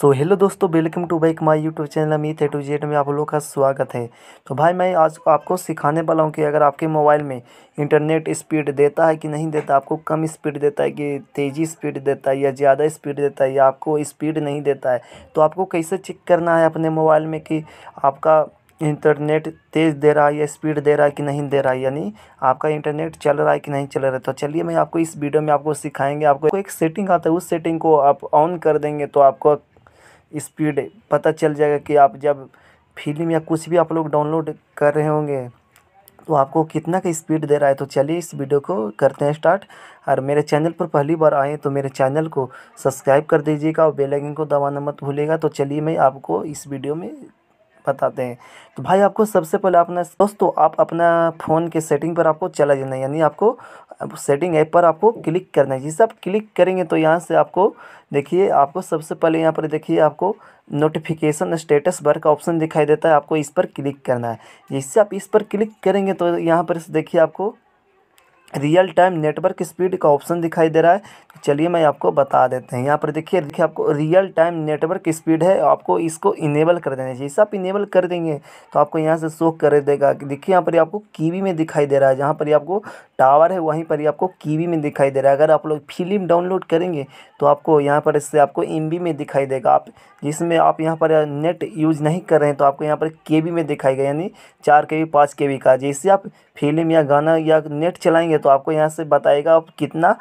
सो so, hello दोस्तों welcome to bike my YouTube channel Amit है to Z में आप लोगों का स्वागत है तो भाई मैं आज आपको सिखाने वाला हूँ कि अगर आपके मोबाइल में इंटरनेट स्पीड देता है कि नहीं देता आपको कम स्पीड देता है कि तेज़ी स्पीड देता है या ज़्यादा स्पीड देता है या आपको स्पीड नहीं देता है तो आपको कैसे चेक करना है अपने मोबाइल में कि आपका इंटरनेट तेज़ दे रहा है या स्पीड दे रहा है कि नहीं दे रहा है यानी आपका इंटरनेट चल रहा है कि नहीं चल रहा है तो चलिए मैं आपको इस वीडियो में आपको सिखाएंगे आपको एक सेटिंग आता है उस सेटिंग को आप ऑन कर देंगे तो आपको स्पीड पता चल जाएगा कि आप जब फिल्म या कुछ भी आप लोग डाउनलोड कर रहे होंगे तो आपको कितना का स्पीड दे रहा है तो चलिए इस वीडियो को करते हैं स्टार्ट और मेरे चैनल पर पहली बार आए तो मेरे चैनल को सब्सक्राइब कर दीजिएगा और बेल आइकन को दबाना मत भूलिएगा तो चलिए मैं आपको इस वीडियो में बताते हैं तो भाई आपको सबसे पहले अपना दोस्तों तो आप अपना फ़ोन के सेटिंग पर आपको चला जाना है यानी आपको सेटिंग ऐप पर आपको क्लिक करना है जिससे आप क्लिक करेंगे तो यहाँ से आपको देखिए आपको सबसे पहले यहाँ पर देखिए आपको नोटिफिकेशन स्टेटस बार का ऑप्शन दिखाई देता है आपको इस पर क्लिक करना है जिससे आप इस पर क्लिक करेंगे तो यहाँ पर देखिए आपको रियल टाइम नेटवर्क स्पीड का ऑप्शन दिखाई दे रहा है चलिए मैं आपको बता देते हैं यहाँ पर देखिए देखिए आपको रियल टाइम नेटवर्क स्पीड है आपको इसको इनेबल कर देना चाहिए इसे आप इनेबल कर देंगे तो आपको यहाँ से शो कर देगा देखिए यहाँ पर आपको कीवी में दिखाई दे रहा है जहाँ पर आपको टावर है वहीं पर ही आपको कीवी में दिखाई दे रहा है अगर आप लोग फिल्म डाउनलोड करेंगे तो आपको यहाँ पर इससे आपको एम में दिखाई देगा आप जिसमें आप यहाँ पर नेट यूज नहीं कर रहे हैं तो आपको यहाँ पर के में दिखाई गए यानी चार के बी पाँच का जैसे आप फिल्म या गाना या नेट चलाएँगे तो आपको यहाँ से बताएगा आप कितना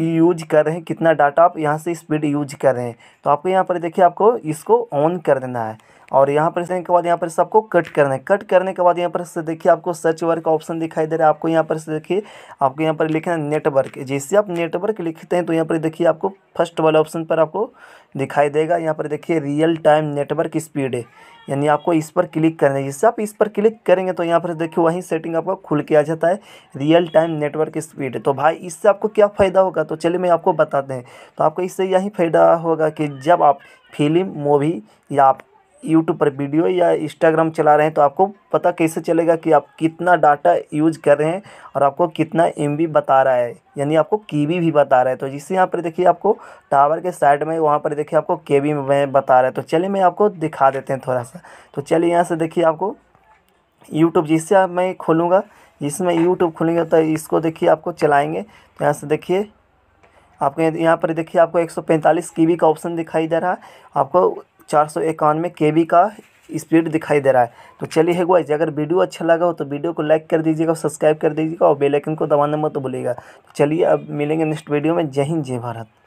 यूज कर रहे हैं कितना डाटा आप यहाँ से स्पीड यूज कर रहे हैं तो आपको यहाँ पर देखिए आपको इसको ऑन कर देना है और यहाँ पर के बाद यहाँ पर सबको आपको कट करना है कट करने के बाद यहाँ पर से देखिए आपको सर्च वर्क का ऑप्शन दिखाई दे रहा है आपको यहाँ पर से देखिए आपको यहाँ पर लिखना है नेटवर्क जैसे आप नेटवर्क लिखते हैं तो यहाँ पर देखिए आपको फर्स्ट वाले ऑप्शन पर आपको दिखाई देगा यहाँ पर देखिए रियल टाइम नेटवर्क स्पीड यानी आपको इस पर क्लिक करना है जिससे आप इस पर क्लिक करेंगे तो यहाँ पर देखिए वहीं सेटिंग आपका खुल के आ जाता है रियल टाइम नेटवर्क स्पीड तो भाई इससे आपको क्या फ़ायदा होगा तो चलिए मैं आपको बताते हैं तो आपको इससे यही फ़ायदा होगा कि जब आप फिल्म मूवी या आप यूट्यूब पर वीडियो या इंस्टाग्राम चला रहे हैं तो आपको पता कैसे चलेगा कि आप कितना डाटा यूज कर रहे हैं और आपको कितना एम बता रहा है यानी आपको की भी बता रहा है तो जिससे यहाँ पर देखिए आपको टावर के साइड में वहाँ पर देखिए आपको के में बता रहा है तो चलिए मैं आपको दिखा देते हैं थोड़ा सा तो चलिए यहाँ से देखिए आपको यूट्यूब जिससे आप मैं खोलूँगा जिसमें यूट्यूब खोलेंगे तो इसको देखिए आपको चलाएँगे तो यहाँ से देखिए आपके यहाँ पर देखिए आपको 145 सौ का ऑप्शन दिखाई दे रहा है आपको चार सौ इक्यानवे के बी का स्पीड दिखाई दे रहा है तो चलिए है वाइज अगर वीडियो अच्छा लगा हो तो वीडियो को लाइक कर दीजिएगा सब्सक्राइब कर दीजिएगा और बेल आइकन को दबाना मत भूलिएगा तो चलिए अब मिलेंगे नेक्स्ट वीडियो में जय हिंद जय भारत